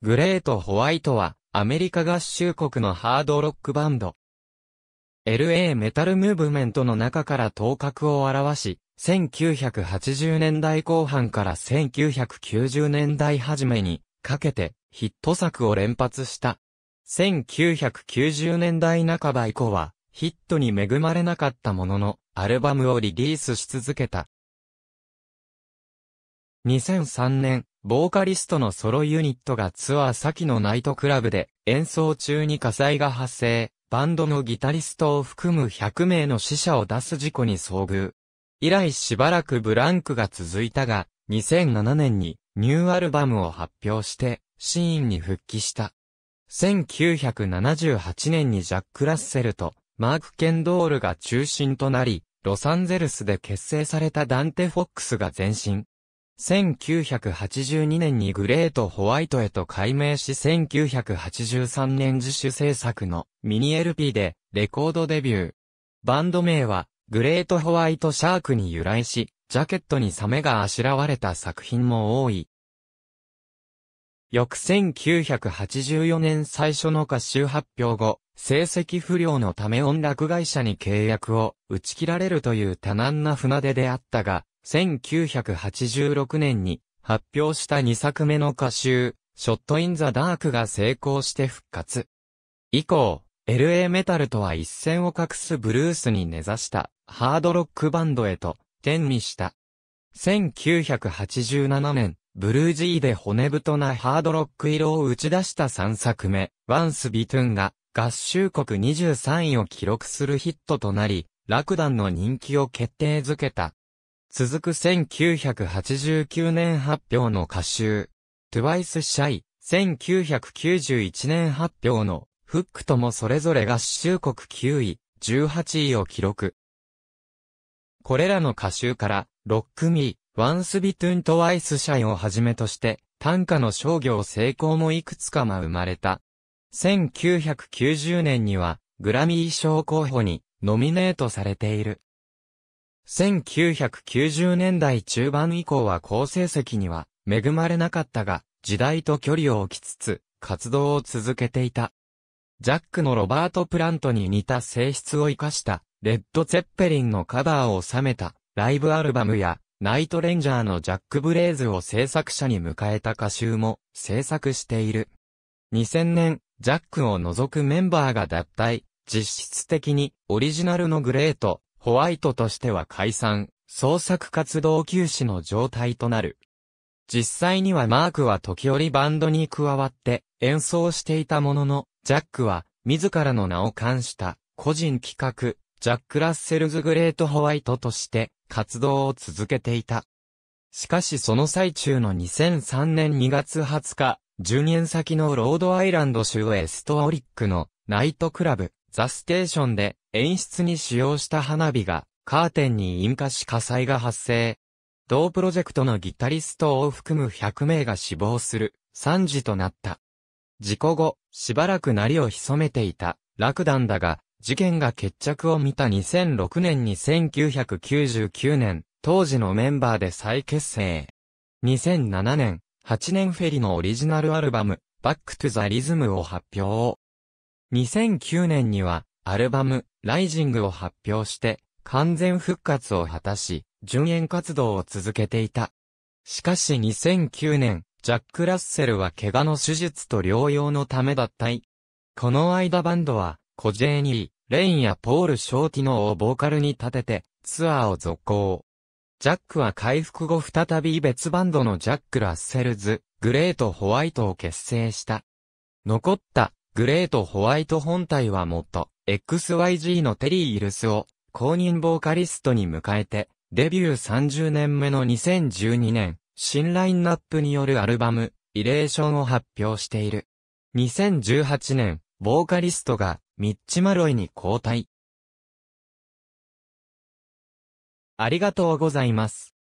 グレート・ホワイトは、アメリカ合衆国のハードロックバンド。LA メタルムーブメントの中から頭角を現し、1980年代後半から1990年代初めにかけてヒット作を連発した。1990年代半ば以降はヒットに恵まれなかったもののアルバムをリリースし続けた。2003年ボーカリストのソロユニットがツアー先のナイトクラブで演奏中に火災が発生、バンドのギタリストを含む100名の死者を出す事故に遭遇。以来しばらくブランクが続いたが、2007年にニューアルバムを発表してシーンに復帰した。1978年にジャック・ラッセルとマーク・ケンドールが中心となり、ロサンゼルスで結成されたダンテ・フォックスが前身。1982年にグレートホワイトへと改名し1983年自主制作のミニ LP でレコードデビュー。バンド名はグレートホワイトシャークに由来し、ジャケットにサメがあしらわれた作品も多い。翌1984年最初の歌集発表後、成績不良のため音楽会社に契約を打ち切られるという多難な船出であったが、1986年に発表した2作目の歌集、ショットインザダークが成功して復活。以降、LA メタルとは一線を画すブルースに根ざしたハードロックバンドへと転移した。1987年、ブルージーで骨太なハードロック色を打ち出した3作目、ワンス・ビトゥンが合衆国23位を記録するヒットとなり、楽団の人気を決定づけた。続く1989年発表の歌集、Twice Shy、1991年発表のフックともそれぞれ合衆国9位、18位を記録。これらの歌集から、ロックミー、ワンスビトゥントワイスャイをはじめとして、短歌の商業成功もいくつかま生まれた。1990年には、グラミー賞候補にノミネートされている。1990年代中盤以降は好成績には恵まれなかったが、時代と距離を置きつつ、活動を続けていた。ジャックのロバート・プラントに似た性質を生かした、レッド・ゼッペリンのカバーを収めた、ライブアルバムや、ナイト・レンジャーのジャック・ブレイズを制作者に迎えた歌集も制作している。2000年、ジャックを除くメンバーが脱退、実質的にオリジナルのグレート、ホワイトとしては解散、創作活動休止の状態となる。実際にはマークは時折バンドに加わって演奏していたものの、ジャックは自らの名を冠した個人企画、ジャック・ラッセルズ・グレート・ホワイトとして活動を続けていた。しかしその最中の2003年2月20日、10年先のロードアイランド州エストオリックのナイトクラブ、ザ・ステーションで演出に使用した花火がカーテンに引火し火災が発生。同プロジェクトのギタリストを含む100名が死亡する惨事となった。事故後、しばらくなりを潜めていたラクダンだが、事件が決着を見た2006年に1999年、当時のメンバーで再結成。2007年、8年フェリのオリジナルアルバム、バックトゥザリズムを発表。2009年には、アルバム、ライジングを発表して、完全復活を果たし、順延活動を続けていた。しかし2009年、ジャック・ラッセルは怪我の手術と療養のため脱退。この間バンドは、コジェーニー、レインやポール・ショーティノをボーカルに立てて、ツアーを続行。ジャックは回復後再び別バンドのジャック・ラッセルズ、グレート・ホワイトを結成した。残ったグレートホワイト本体はもっと、XYG のテリー・イルスを、公認ボーカリストに迎えて、デビュー30年目の2012年、新ラインナップによるアルバム、イレーションを発表している。2018年、ボーカリストが、ミッチ・マロイに交代。ありがとうございます。